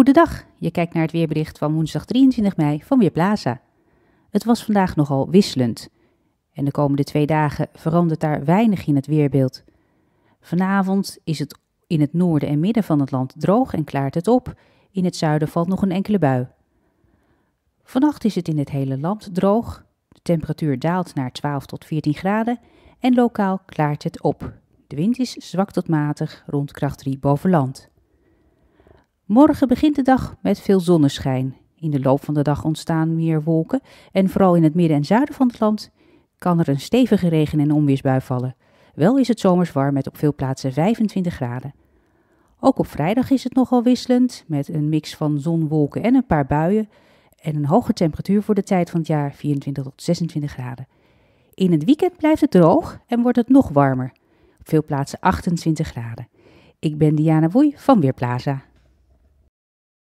Goedendag, je kijkt naar het weerbericht van woensdag 23 mei van Weerplaza. Het was vandaag nogal wisselend. En de komende twee dagen verandert daar weinig in het weerbeeld. Vanavond is het in het noorden en midden van het land droog en klaart het op. In het zuiden valt nog een enkele bui. Vannacht is het in het hele land droog. De temperatuur daalt naar 12 tot 14 graden en lokaal klaart het op. De wind is zwak tot matig rond kracht 3 boven land. Morgen begint de dag met veel zonneschijn. In de loop van de dag ontstaan meer wolken en vooral in het midden en zuiden van het land kan er een stevige regen- en onweersbui vallen. Wel is het zomers warm met op veel plaatsen 25 graden. Ook op vrijdag is het nogal wisselend met een mix van zon, wolken en een paar buien en een hoge temperatuur voor de tijd van het jaar 24 tot 26 graden. In het weekend blijft het droog en wordt het nog warmer. Op veel plaatsen 28 graden. Ik ben Diana Woei van Weerplaza.